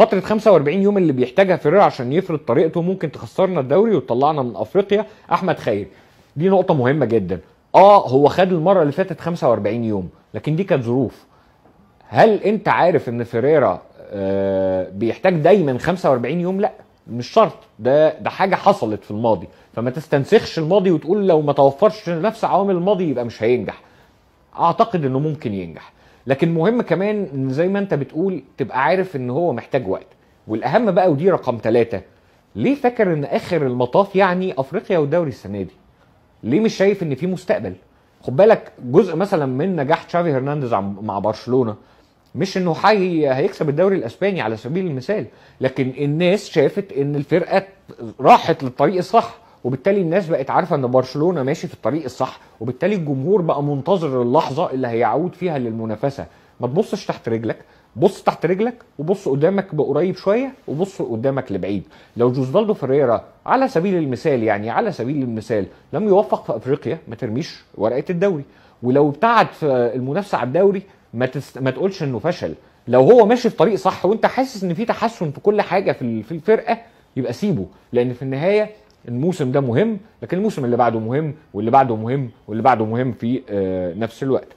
فتره 45 يوم اللي بيحتاجها فيريرا عشان يفرض طريقته ممكن تخسرنا الدوري وتطلعنا من افريقيا احمد خير دي نقطه مهمه جدا اه هو خد المره اللي فاتت 45 يوم لكن دي كانت ظروف هل انت عارف ان فيريرا آه بيحتاج دايما 45 يوم لا مش شرط ده ده حاجه حصلت في الماضي فما تستنسخش الماضي وتقول لو ما توفرش نفس عوامل الماضي يبقى مش هينجح اعتقد انه ممكن ينجح لكن مهم كمان ان زي ما انت بتقول تبقى عارف ان هو محتاج وقت والاهم بقى ودي رقم ثلاثة ليه فاكر ان اخر المطاف يعني افريقيا والدوري السنه دي ليه مش شايف ان في مستقبل خد بالك جزء مثلا من نجاح تشافي هرنانديز مع برشلونه مش انه حي هيكسب الدوري الاسباني على سبيل المثال لكن الناس شافت ان الفرقه راحت للطريق الصح وبالتالي الناس بقت عارفه ان برشلونه ماشي في الطريق الصح وبالتالي الجمهور بقى منتظر اللحظه اللي هيعود فيها للمنافسه ما تبصش تحت رجلك بص تحت رجلك وبص قدامك بقريب شويه وبص قدامك لبعيد لو جوزدالدو فريرا على سبيل المثال يعني على سبيل المثال لم يوفق في افريقيا ما ترميش ورقه الدوري ولو ابتعد في المنافسه على الدوري ما, تست... ما تقولش انه فشل لو هو ماشي في طريق صح وانت حاسس ان في تحسن في كل حاجه في الفرقه يبقى سيبه لان في النهايه الموسم ده مهم لكن الموسم اللي بعده مهم واللي بعده مهم واللي بعده مهم في آه، نفس الوقت